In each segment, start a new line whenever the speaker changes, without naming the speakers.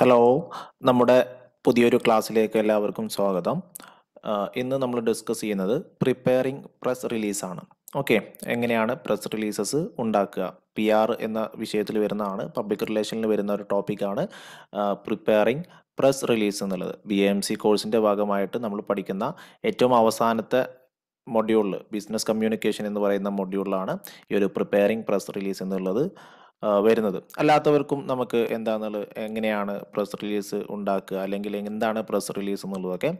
hello നമ്മുടെ പുതിയൊരു ക്ലാസ്സിലേക്ക് എല്ലാവർക്കും സ്വാഗതം ഇന്ന് നമ്മൾ ഡിസ്കസ് ചെയ്യുന്നത് പ്രിപ്പയറിംഗ് പ്രസ് റിലീസാണ് ഓക്കെ എങ്ങനെയാണ് പ്രസ് റിലീസസ് ഉണ്ടാക്കുക പി ആർ എന്ന വിഷയത്തിൽ വരുന്നതാണ് പബ്ലിക് റിലേഷനിൽ വരുന്ന ഒരു ടോപ്പിക്കാണ് പ്രിപ്പയറിംഗ് പ്രസ് റിലീസ് എന്നുള്ളത് ബി എം സി കോഴ്സിൻ്റെ ഭാഗമായിട്ട് നമ്മൾ പഠിക്കുന്ന ഏറ്റവും അവസാനത്തെ മൊഡ്യൂളിൽ ബിസിനസ് കമ്മ്യൂണിക്കേഷൻ എന്ന് പറയുന്ന മൊഡ്യൂളിലാണ് ഈ ഒരു പ്രിപ്പയറിംഗ് പ്രസ് റിലീസ് എന്നുള്ളത് വരുന്നത് അല്ലാത്തവർക്കും നമുക്ക് എന്താണെന്നുള്ളത് എങ്ങനെയാണ് പ്രസ് റിലീസ് ഉണ്ടാക്കുക അല്ലെങ്കിൽ എന്താണ് പ്രസ് റിലീസ് എന്നുള്ളതൊക്കെ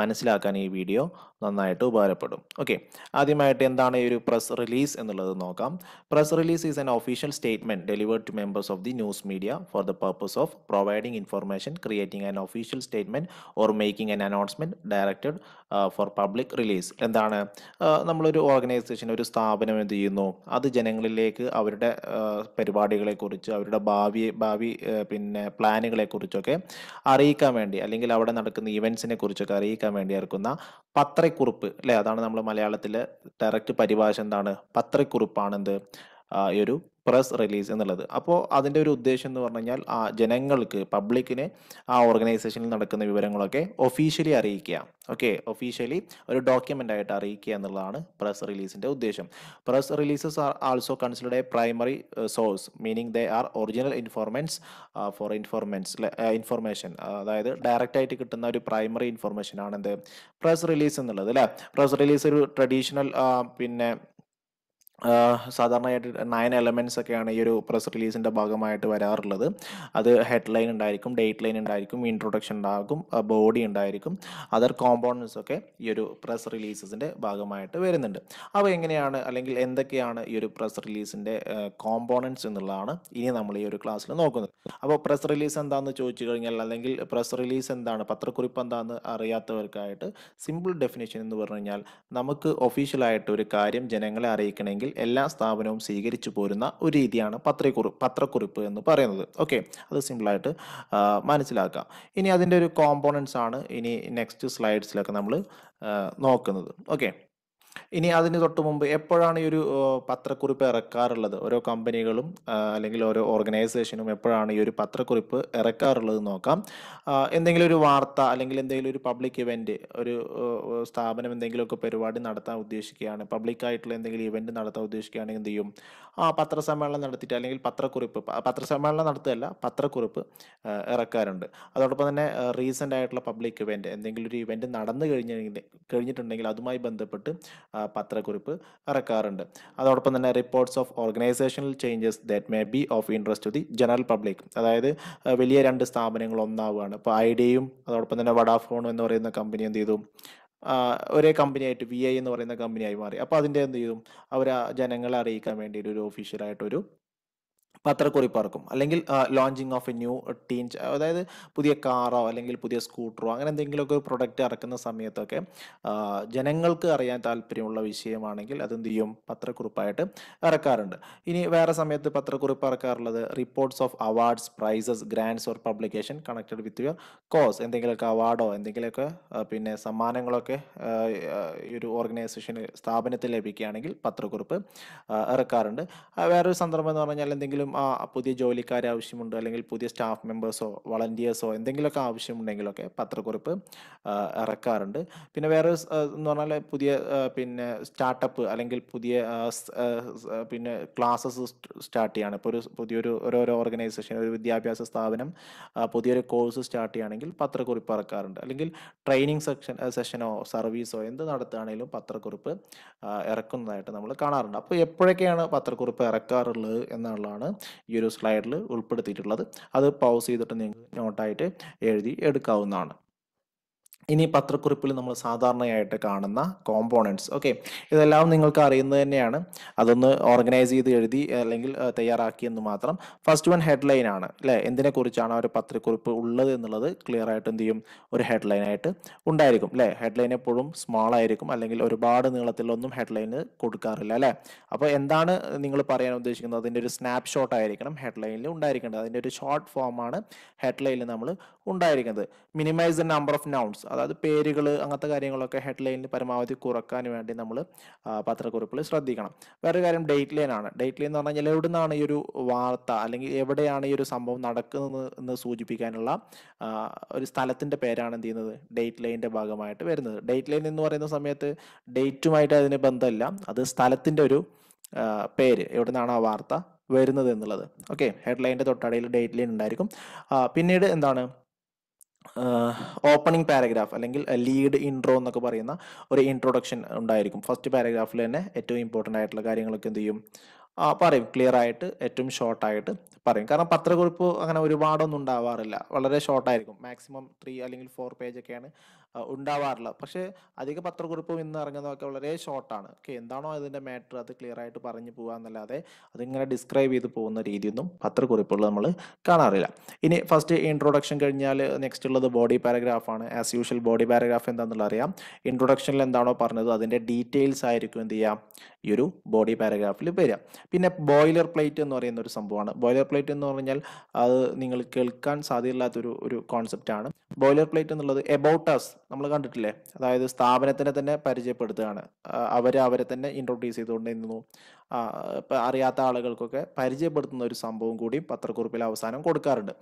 മനസ്സിലാക്കാൻ ഈ വീഡിയോ നന്നായിട്ട് ഉപകാരപ്പെടും ഓക്കെ ആദ്യമായിട്ട് എന്താണ് ഈ ഒരു പ്രസ് റിലീസ് എന്നുള്ളത് നോക്കാം press release is an official statement delivered to members of the news media for the purpose of providing information creating an official statement or making an announcement directed for public release എന്താണ് നമ്മളൊരു organisation ഒരു സ്ഥാപനം എന്ത് ചെയ്യുന്നു അത് ജനങ്ങളിലേക്ക് അവരുടെ പരിപാടികളെക്കുറിച്ച് അവരുടെ ഭാവി ഭാവി പിന്നെ പ്ലാനുകളെക്കുറിച്ചൊക്കെ അറിയിക്കാൻ വേണ്ടി അല്ലെങ്കിൽ അവിടെ നടക്കുന്ന ഇവൻസിനെ കുറിച്ചൊക്കെ അറിയിക്കാൻ വേണ്ടി ഇറക്കുന്ന പത്രക്കുറിപ്പ് അല്ലേ അതാണ് നമ്മൾ മലയാളത്തിൽ ഡയറക്റ്റ് പരിഭാഷ എന്താണ് പത്രക്കുറിപ്പാണെന്ത് ഈ ഒരു പ്രസ് റിലീസ് എന്നുള്ളത് അപ്പോൾ അതിൻ്റെ ഒരു ഉദ്ദേശം എന്ന് പറഞ്ഞു കഴിഞ്ഞാൽ ആ ജനങ്ങൾക്ക് പബ്ലിക്കിന് ആ ഓർഗനൈസേഷനിൽ നടക്കുന്ന വിവരങ്ങളൊക്കെ ഒഫീഷ്യലി അറിയിക്കുക ഓക്കെ ഒഫീഷ്യലി ഒരു ഡോക്യുമെൻ്റ് ആയിട്ട് അറിയിക്കുക എന്നുള്ളതാണ് പ്രസ് റിലീസിൻ്റെ ഉദ്ദേശം press releases are also considered a primary source meaning they are original informants for informants information അതായത് ഡയറക്റ്റായിട്ട് കിട്ടുന്ന ഒരു പ്രൈമറി ഇൻഫോർമേഷൻ ആണ് എന്ത് പ്രസ് റിലീസ് എന്നുള്ളത് അല്ലേ പ്രസ് റിലീസ് ഒരു ട്രഡീഷണൽ പിന്നെ സാധാരണയായിട്ട് നയൻ എലമെൻസ് ഒക്കെയാണ് ഈ ഒരു പ്രസ് റിലീസിൻ്റെ ഭാഗമായിട്ട് വരാറുള്ളത് അത് ഹെഡ്ലൈൻ ഉണ്ടായിരിക്കും ഡേറ്റ് ലൈൻ ഉണ്ടായിരിക്കും ഇൻട്രൊഡക്ഷൻ ഉണ്ടാകും ബോഡി ഉണ്ടായിരിക്കും അതർ കോമ്പോണൻസ് ഒക്കെ ഈ ഒരു പ്രസ് റിലീസസിൻ്റെ ഭാഗമായിട്ട് വരുന്നുണ്ട് അപ്പോൾ എങ്ങനെയാണ് അല്ലെങ്കിൽ എന്തൊക്കെയാണ് ഈ ഒരു പ്രസ് റിലീസിൻ്റെ കോമ്പോണൻസ് എന്നുള്ളതാണ് ഇനി നമ്മൾ ഈ ഒരു ക്ലാസ്സിൽ നോക്കുന്നത് അപ്പോൾ പ്രസ് റിലീസ് എന്താണെന്ന് ചോദിച്ചു കഴിഞ്ഞാൽ അല്ലെങ്കിൽ പ്രസ് റിലീസ് എന്താണ് പത്രക്കുറിപ്പ് എന്താണെന്ന് അറിയാത്തവർക്കായിട്ട് സിമ്പിൾ ഡെഫിനേഷൻ എന്ന് പറഞ്ഞു കഴിഞ്ഞാൽ നമുക്ക് ഒഫീഷ്യലായിട്ട് ഒരു കാര്യം ജനങ്ങളെ അറിയിക്കണമെങ്കിൽ അല്ലെങ്കിൽ എല്ലാ സ്ഥാപനവും സ്വീകരിച്ചു പോരുന്ന ഒരു രീതിയാണ് പത്രക്കുറി പത്രക്കുറിപ്പ് എന്ന് പറയുന്നത് ഓക്കെ അത് സിമ്പിളായിട്ട് മനസ്സിലാക്കാം ഇനി അതിൻ്റെ ഒരു കോമ്പോണൻസ് ആണ് ഇനി നെക്സ്റ്റ് സ്ലൈഡ്സിലൊക്കെ നമ്മൾ നോക്കുന്നത് ഓക്കെ ഇനി അതിന് തൊട്ട് മുമ്പ് എപ്പോഴാണ് ഈ ഒരു പത്രക്കുറിപ്പ് ഇറക്കാറുള്ളത് ഓരോ കമ്പനികളും അല്ലെങ്കിൽ ഓരോ ഓർഗനൈസേഷനും എപ്പോഴാണ് ഈ ഒരു പത്രക്കുറിപ്പ് ഇറക്കാറുള്ളത് നോക്കാം എന്തെങ്കിലും ഒരു വാർത്ത അല്ലെങ്കിൽ എന്തെങ്കിലും ഒരു പബ്ലിക് ഇവൻറ്റ് ഒരു സ്ഥാപനം എന്തെങ്കിലുമൊക്കെ പരിപാടി നടത്താൻ ഉദ്ദേശിക്കുകയാണ് പബ്ലിക്കായിട്ടുള്ള എന്തെങ്കിലും ഇവൻറ്റ് നടത്താൻ ഉദ്ദേശിക്കുകയാണെങ്കിൽ എന്ത് ചെയ്യും ആ പത്രസമ്മേളനം നടത്തിയിട്ട് അല്ലെങ്കിൽ പത്രക്കുറിപ്പ് പത്രസമ്മേളനം നടത്തുകയല്ല പത്രക്കുറിപ്പ് ഇറക്കാറുണ്ട് അതോടൊപ്പം തന്നെ റീസെൻ്റ് ആയിട്ടുള്ള പബ്ലിക് ഇവൻറ്റ് എന്തെങ്കിലും ഒരു ഇവൻറ്റ് നടന്നു കഴിഞ്ഞെങ്കിൽ കഴിഞ്ഞിട്ടുണ്ടെങ്കിൽ അതുമായി ബന്ധപ്പെട്ട് പത്രക്കുറിപ്പ് ഇറക്കാറുണ്ട് അതോടൊപ്പം തന്നെ reports of organisational changes that may be of interest to the general public അതായത് വലിയ രണ്ട് സ്ഥാപനങ്ങൾ ഒന്നാവുകയാണ് ഇപ്പോൾ ഐഡിയയും അതോടൊപ്പം തന്നെ വഡാഫോൺ എന്ന് പറയുന്ന കമ്പനി എന്ത് ചെയ്തു ഒരേ കമ്പനിയായിട്ട് വി ഐ എന്ന് പറയുന്ന കമ്പനിയായി മാറി അപ്പോൾ അതിൻ്റെ എന്ത് ചെയ്തു അവർ ജനങ്ങളെ അറിയിക്കാൻ വേണ്ടിയിട്ട് ഒരു ഒഫീഷ്യലായിട്ടൊരു പത്രക്കുറിപ്പിറക്കും അല്ലെങ്കിൽ launching of a new team അതായത് പുതിയ കാറോ അല്ലെങ്കിൽ പുതിയ സ്കൂട്ടറോ അങ്ങനെ എന്തെങ്കിലുമൊക്കെ പ്രൊഡക്റ്റ് ഇറക്കുന്ന സമയത്തൊക്കെ ജനങ്ങൾക്ക് അറിയാൻ താല്പര്യമുള്ള വിഷയമാണെങ്കിൽ അതെന്ത് ചെയ്യും പത്രക്കുറിപ്പായിട്ട് ഇറക്കാറുണ്ട് ഇനി വേറെ സമയത്ത് പത്രക്കുറിപ്പ് ഇറക്കാറുള്ളത് reports of awards prizes grants or publication connected with your cause എന്തെങ്കിലുമൊക്കെ അവാർഡോ എന്തെങ്കിലുമൊക്കെ പിന്നെ സമ്മാനങ്ങളൊക്കെ ഈ ഒരു ഓർഗനൈസേഷന് സ്ഥാപനത്തിൽ ലഭിക്കുകയാണെങ്കിൽ പത്രക്കുറിപ്പ് ഇറക്കാറുണ്ട് വേറൊരു സന്ദർഭം എന്ന് പറഞ്ഞാൽ എന്തെങ്കിലും പുതിയ ജോലിക്കാരെ ആവശ്യമുണ്ട് അല്ലെങ്കിൽ പുതിയ സ്റ്റാഫ് മെമ്പേഴ്സോ വളണ്ടിയേഴ്സോ എന്തെങ്കിലുമൊക്കെ ആവശ്യമുണ്ടെങ്കിലൊക്കെ പത്രക്കുറിപ്പ് ഇറക്കാറുണ്ട് പിന്നെ വേറെ എന്ന് പറഞ്ഞാൽ പുതിയ പിന്നെ സ്റ്റാർട്ടപ്പ് അല്ലെങ്കിൽ പുതിയ പിന്നെ ക്ലാസ്സസ് സ്റ്റാർട്ട് ചെയ്യാണ് ഇപ്പോൾ ഒരു പുതിയൊരു ഓരോരോ ഓർഗനൈസേഷൻ ഒരു വിദ്യാഭ്യാസ സ്ഥാപനം പുതിയൊരു കോഴ്സ് സ്റ്റാർട്ട് ചെയ്യുകയാണെങ്കിൽ പത്രക്കുറിപ്പ് ഇറക്കാറുണ്ട് അല്ലെങ്കിൽ ട്രെയിനിങ് സെക്ഷൻ സെഷനോ സർവീസോ എന്ത് നടത്തുകയാണെങ്കിലും പത്രക്കുറിപ്പ് ഇറക്കുന്നതായിട്ട് നമ്മൾ കാണാറുണ്ട് അപ്പോൾ എപ്പോഴൊക്കെയാണ് പത്രക്കുറിപ്പ് ഇറക്കാറുള്ളത് എന്നുള്ളതാണ് ഈ ഒരു സ്ലൈഡിൽ ഉൾപ്പെടുത്തിയിട്ടുള്ളത് അത് പൗസ് ചെയ്തിട്ട് നിങ്ങൾക്ക് നോട്ടായിട്ട് എഴുതി എടുക്കാവുന്നതാണ് ഇനി പത്രക്കുറിപ്പിൽ നമ്മൾ സാധാരണയായിട്ട് കാണുന്ന കോമ്പോണൻസ് ഓക്കെ ഇതെല്ലാം നിങ്ങൾക്ക് അറിയുന്നത് തന്നെയാണ് അതൊന്ന് ഓർഗനൈസ് ചെയ്ത് എഴുതി അല്ലെങ്കിൽ തയ്യാറാക്കിയെന്ന് മാത്രം ഫസ്റ്റ് വൺ ഹെഡ്ലൈൻ ആണ് അല്ലേ എന്തിനെക്കുറിച്ചാണ് ആ ഒരു പത്രക്കുറിപ്പ് ഉള്ളത് എന്നുള്ളത് ക്ലിയർ ആയിട്ട് എന്ത് ചെയ്യും ഒരു ഹെഡ്ലൈൻ ആയിട്ട് ഉണ്ടായിരിക്കും അല്ലേ ഹെഡ്ലൈൻ എപ്പോഴും സ്മോൾ ആയിരിക്കും അല്ലെങ്കിൽ ഒരുപാട് നീളത്തിലൊന്നും ഹെഡ്ലൈന് കൊടുക്കാറില്ല അല്ലേ അപ്പോൾ എന്താണ് നിങ്ങൾ പറയാൻ ഉദ്ദേശിക്കുന്നത് അതിൻ്റെ ഒരു സ്നാപ്പ് ഷോട്ട് ആയിരിക്കണം ഹെഡ്ലൈനിൽ ഉണ്ടായിരിക്കേണ്ടത് അതിൻ്റെ ഒരു ഷോർട്ട് ഫോമാണ് ഹെഡ്ലൈനിൽ നമ്മൾ ഉണ്ടായിരിക്കുന്നത് minimise the number of nouns അതായത് പേരുകൾ അങ്ങനത്തെ കാര്യങ്ങളൊക്കെ ഹെഡ്ലൈനിൽ പരമാവധി കുറക്കാൻ വേണ്ടി നമ്മൾ പത്രക്കുറിപ്പിൽ ശ്രദ്ധിക്കണം വേറൊരു കാര്യം ഡേറ്റ് ലൈൻ ആണ് ഡേറ്റ് ലൈൻ എന്ന് പറഞ്ഞു കഴിഞ്ഞാൽ എവിടെ ഈ ഒരു വാർത്ത അല്ലെങ്കിൽ എവിടെയാണ് ഈ ഒരു സംഭവം നടക്കുന്നത് എന്ന് സൂചിപ്പിക്കാനുള്ള ഒരു സ്ഥലത്തിൻ്റെ പേരാണ് എന്ത് ചെയ്യുന്നത് ഡേറ്റ് ലൈനിൻ്റെ ഭാഗമായിട്ട് വരുന്നത് ഡേറ്റ് ലൈൻ എന്ന് പറയുന്ന സമയത്ത് ഡേറ്റുമായിട്ട് അതിന് ബന്ധമില്ല അത് സ്ഥലത്തിൻ്റെ ഒരു പേര് എവിടെ നിന്നാണ് ആ വാർത്ത വരുന്നത് എന്നുള്ളത് ഓക്കെ ഹെഡ്ലൈൻ്റെ തൊട്ടടയിൽ ഡേറ്റ് ലൈൻ ഉണ്ടായിരിക്കും പിന്നീട് എന്താണ് ഓപ്പണിംഗ് പാരഗ്രാഫ് അല്ലെങ്കിൽ ലീഡ് ഇൻട്രോ എന്നൊക്കെ പറയുന്ന ഒരു ഇൻട്രൊഡക്ഷൻ ഉണ്ടായിരിക്കും ഫസ്റ്റ് പാരഗ്രാഫിൽ തന്നെ ഏറ്റവും ഇമ്പോർട്ടൻ്റ് ആയിട്ടുള്ള കാര്യങ്ങളൊക്കെ എന്ത് ചെയ്യും പറയും ക്ലിയർ ആയിട്ട് ഏറ്റവും ഷോർട്ടായിട്ട് പറയും കാരണം പത്രക്കുറിപ്പ് അങ്ങനെ ഒരുപാടൊന്നും ഉണ്ടാവാറില്ല വളരെ ഷോർട്ടായിരിക്കും മാക്സിമം ത്രീ അല്ലെങ്കിൽ ഫോർ പേജൊക്കെയാണ് ഉണ്ടാവാറില്ല പക്ഷേ അധിക പത്രക്കുറിപ്പും ഇന്ന് ഇറങ്ങുന്നതൊക്കെ വളരെ ഷോർട്ടാണ് ഓക്കെ എന്താണോ അതിൻ്റെ മാറ്റർ അത് ക്ലിയർ ആയിട്ട് പറഞ്ഞു പോകുക എന്നല്ലാതെ അതിങ്ങനെ ഡിസ്ക്രൈബ് ചെയ്ത് പോകുന്ന രീതിയൊന്നും പത്രക്കുറിപ്പുകൾ നമ്മൾ കാണാറില്ല ഇനി ഫസ്റ്റ് ഇൻട്രൊഡക്ഷൻ കഴിഞ്ഞാൽ നെക്സ്റ്റ് ഉള്ളത് ബോഡി പാരഗ്രാഫാണ് ആസ് യൂഷ്വൽ ബോഡി പാരഗ്രാഫ് എന്താണെന്നുള്ള അറിയാം ഇൻട്രൊഡക്ഷനിൽ എന്താണോ പറഞ്ഞത് അതിൻ്റെ ഡീറ്റെയിൽസ് ആയിരിക്കും എന്ത് ചെയ്യാം ഈ ഒരു ബോഡി പാരഗ്രാഫിൽ വരിക പിന്നെ ബോയിലർ പ്ലേറ്റ് എന്ന് പറയുന്ന ഒരു സംഭവമാണ് ബോയിലർ പ്ലേറ്റ് എന്ന് പറഞ്ഞാൽ അത് നിങ്ങൾ കേൾക്കാൻ സാധ്യതയില്ലാത്തൊരു ഒരു കോൺസെപ്റ്റാണ് ബോയിലർ പ്ലേറ്റ് എന്നുള്ളത് എബൌട്ടേഴ്സ് നമ്മൾ കണ്ടിട്ടില്ലേ അതായത് സ്ഥാപനത്തിനെ തന്നെ പരിചയപ്പെടുത്തുകയാണ് അവരെ അവരെ തന്നെ ഇൻട്രൊഡ്യൂസ് ചെയ്തുകൊണ്ടിരുന്നു അറിയാത്ത ആളുകൾക്കൊക്കെ പരിചയപ്പെടുത്തുന്ന ഒരു സംഭവം കൂടി പത്രക്കുറിപ്പിൽ അവസാനം കൊടുക്കാറുണ്ട്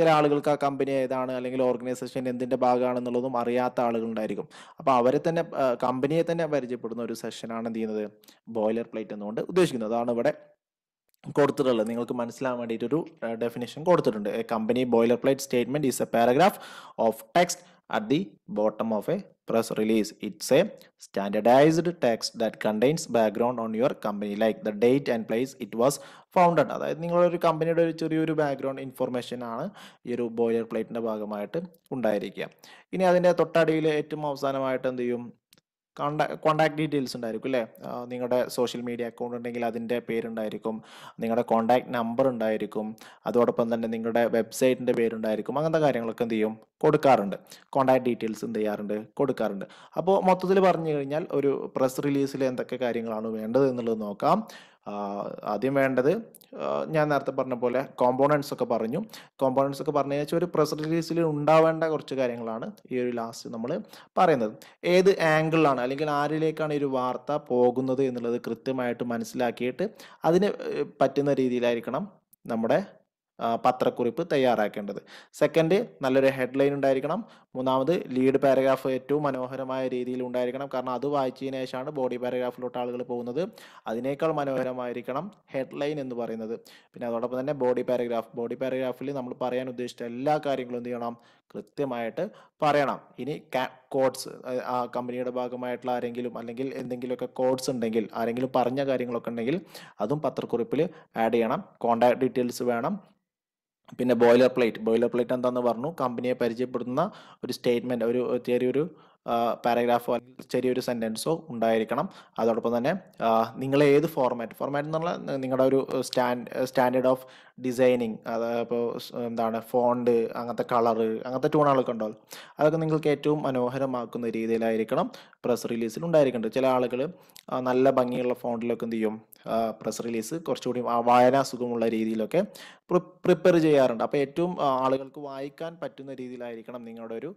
ചില ആളുകൾക്ക് ആ കമ്പനി ഏതാണ് അല്ലെങ്കിൽ ഓർഗനൈസേഷൻ എന്തിൻ്റെ ഭാഗമാണെന്നുള്ളതും അറിയാത്ത ആളുകളുണ്ടായിരിക്കും അപ്പോൾ അവരെ തന്നെ കമ്പനിയെ തന്നെ പരിചയപ്പെടുന്ന ഒരു സെഷനാണ് എന്ത് ചെയ്യുന്നത് ബോയിലർ പ്ലേറ്റ് എന്നുകൊണ്ട് ഉദ്ദേശിക്കുന്നത് അതാണ് ഇവിടെ കൊടുത്തിട്ടുള്ളത് നിങ്ങൾക്ക് മനസ്സിലാവാൻ വേണ്ടിയിട്ടൊരു ഡെഫിനേഷൻ കൊടുത്തിട്ടുണ്ട് a company boilerplate statement is a paragraph of text at the bottom of a press release it's a standardized text that contains background on your company like the date and place it was founded അതായത് നിങ്ങളൊരു കമ്പനിയുടെ ഒരു ചെറിയൊരു background information ആണ് ഈ ഒരു boiler പ്ലേറ്റിൻ്റെ ഭാഗമായിട്ട് ഉണ്ടായിരിക്കുക ഇനി അതിൻ്റെ തൊട്ടടിയിൽ ഏറ്റവും അവസാനമായിട്ട് എന്ത് ചെയ്യും കോണ്ടാക്ട് ഡീറ്റെയിൽസ് ഉണ്ടായിരിക്കും അല്ലേ നിങ്ങളുടെ സോഷ്യൽ മീഡിയ അക്കൗണ്ട് ഉണ്ടെങ്കിൽ അതിൻ്റെ പേരുണ്ടായിരിക്കും നിങ്ങളുടെ കോണ്ടാക്ട് നമ്പർ ഉണ്ടായിരിക്കും അതോടൊപ്പം തന്നെ നിങ്ങളുടെ വെബ്സൈറ്റിൻ്റെ പേരുണ്ടായിരിക്കും അങ്ങനത്തെ കാര്യങ്ങളൊക്കെ എന്ത് ചെയ്യും കൊടുക്കാറുണ്ട് കോണ്ടാക്ട് ഡീറ്റെയിൽസ് എന്ത് ചെയ്യാറുണ്ട് കൊടുക്കാറുണ്ട് അപ്പോൾ മൊത്തത്തിൽ പറഞ്ഞു കഴിഞ്ഞാൽ ഒരു പ്രസ് റിലീസിൽ എന്തൊക്കെ കാര്യങ്ങളാണ് വേണ്ടത് എന്നുള്ളത് നോക്കാം ആദ്യം വേണ്ടത് ഞാൻ നേരത്തെ പറഞ്ഞ പോലെ കോമ്പോണൻസ് ഒക്കെ പറഞ്ഞു കോമ്പോണൻസ് ഒക്കെ പറഞ്ഞു വെച്ചാൽ ഒരു പ്രസ് റിലീസിൽ ഉണ്ടാവേണ്ട കുറച്ച് കാര്യങ്ങളാണ് ഈ ഒരു ലാസ്റ്റ് നമ്മൾ പറയുന്നത് ഏത് ആംഗിളാണ് അല്ലെങ്കിൽ ആരിലേക്കാണ് ഈ ഒരു വാർത്ത പോകുന്നത് എന്നുള്ളത് കൃത്യമായിട്ട് മനസ്സിലാക്കിയിട്ട് അതിന് പറ്റുന്ന രീതിയിലായിരിക്കണം നമ്മുടെ പത്രക്കുറിപ്പ് തയ്യാറാക്കേണ്ടത് സെക്കൻഡ് നല്ലൊരു ഹെഡ്ലൈൻ ഉണ്ടായിരിക്കണം മൂന്നാമത് ലീഡ് പാരഗ്രാഫ് ഏറ്റവും മനോഹരമായ രീതിയിൽ ഉണ്ടായിരിക്കണം കാരണം അത് വായിച്ചതിന് ശേഷമാണ് ബോഡി പാരഗ്രാഫിലോട്ട് ആളുകൾ പോകുന്നത് അതിനേക്കാൾ മനോഹരമായിരിക്കണം ഹെഡ്ലൈൻ എന്ന് പറയുന്നത് പിന്നെ അതോടൊപ്പം തന്നെ ബോഡി പാരഗ്രാഫ് ബോഡി പാരഗ്രാഫിൽ നമ്മൾ പറയാൻ ഉദ്ദേശിച്ച എല്ലാ കാര്യങ്ങളും എന്ത് ചെയ്യണം കൃത്യമായിട്ട് പറയണം ഇനി കോഡ്സ് ആ കമ്പനിയുടെ ഭാഗമായിട്ടുള്ള ആരെങ്കിലും അല്ലെങ്കിൽ എന്തെങ്കിലുമൊക്കെ കോഡ്സ് ഉണ്ടെങ്കിൽ ആരെങ്കിലും പറഞ്ഞ കാര്യങ്ങളൊക്കെ ഉണ്ടെങ്കിൽ അതും പത്രക്കുറിപ്പിൽ ആഡ് ചെയ്യണം കോണ്ടാക്ട് ഡീറ്റെയിൽസ് വേണം പിന്നെ ബോയിലർ പ്ലേറ്റ് ബോയിലർ പ്ലേറ്റ് എന്താണെന്ന് പറഞ്ഞു കമ്പനിയെ പരിചയപ്പെടുത്തുന്ന ഒരു സ്റ്റേറ്റ്മെൻറ്റ് ഒരു ചെറിയൊരു പാരഗ്രാഫോ അല്ലെങ്കിൽ ചെറിയൊരു സെൻറ്റൻസോ ഉണ്ടായിരിക്കണം അതോടൊപ്പം തന്നെ നിങ്ങൾ ഏത് ഫോർമാറ്റ് ഫോർമാറ്റ് എന്നുള്ള നിങ്ങളുടെ ഒരു സ്റ്റാൻഡ് സ്റ്റാൻഡേർഡ് ഓഫ് ഡിസൈനിങ് ഇപ്പോൾ എന്താണ് ഫോണ്ട് അങ്ങനത്തെ കളറ് അങ്ങനത്തെ ടൂണുകളൊക്കെ ഉണ്ടാവും അതൊക്കെ നിങ്ങൾക്ക് ഏറ്റവും മനോഹരമാക്കുന്ന രീതിയിലായിരിക്കണം പ്രസ് റിലീസിൽ ഉണ്ടായിരിക്കേണ്ടത് ചില ആളുകൾ നല്ല ഭംഗിയുള്ള ഫോണ്ടിലൊക്കെ എന്ത് ചെയ്യും പ്രസ് റിലീസ് കുറച്ചുകൂടി വായനാസുഖമുള്ള രീതിയിലൊക്കെ പ്രിപ്പയർ ചെയ്യാറുണ്ട് അപ്പോൾ ഏറ്റവും ആളുകൾക്ക് വായിക്കാൻ പറ്റുന്ന രീതിയിലായിരിക്കണം നിങ്ങളുടെ ഒരു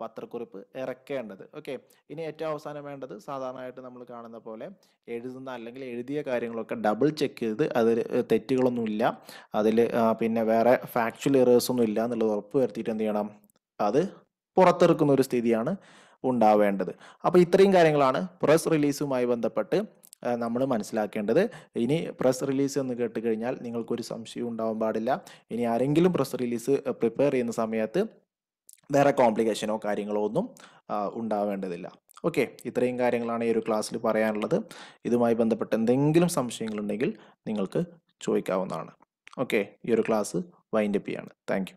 പത്രക്കുറിപ്പ് ഇറക്കേണ്ടത് ഓക്കെ ഇനി ഏറ്റവും അവസാനം വേണ്ടത് സാധാരണയായിട്ട് നമ്മൾ കാണുന്ന പോലെ എഴുതുന്ന അല്ലെങ്കിൽ എഴുതിയ കാര്യങ്ങളൊക്കെ ഡബിൾ ചെക്ക് ചെയ്ത് അതിൽ തെറ്റുകളൊന്നുമില്ല അതിൽ പിന്നെ വേറെ ഫാക്ച്വൽ എറേഴ്സ് ഒന്നും ഇല്ല എന്നുള്ളത് ഉറപ്പ് വരുത്തിയിട്ട് എന്ത് ചെയ്യണം അത് പുറത്തിറക്കുന്ന ഒരു സ്ഥിതിയാണ് ഉണ്ടാവേണ്ടത് അപ്പോൾ ഇത്രയും കാര്യങ്ങളാണ് പ്രസ് റിലീസുമായി ബന്ധപ്പെട്ട് നമ്മൾ മനസ്സിലാക്കേണ്ടത് ഇനി പ്രസ് റിലീസ് എന്ന് കേട്ട് കഴിഞ്ഞാൽ നിങ്ങൾക്കൊരു സംശയം ഉണ്ടാവാൻ പാടില്ല ഇനി ആരെങ്കിലും പ്രസ് റിലീസ് പ്രിപ്പയർ ചെയ്യുന്ന സമയത്ത് വേറെ കോംപ്ലിക്കേഷനോ കാര്യങ്ങളോ ഒന്നും ഉണ്ടാവേണ്ടതില്ല ഓക്കെ ഇത്രയും കാര്യങ്ങളാണ് ഈ ഒരു ക്ലാസ്സിൽ പറയാനുള്ളത് ഇതുമായി ബന്ധപ്പെട്ട് എന്തെങ്കിലും സംശയങ്ങളുണ്ടെങ്കിൽ നിങ്ങൾക്ക് ചോദിക്കാവുന്നതാണ് ഓക്കെ ഈ ഒരു ക്ലാസ് വൈൻഡപ്പ് ചെയ്യാണ് താങ്ക്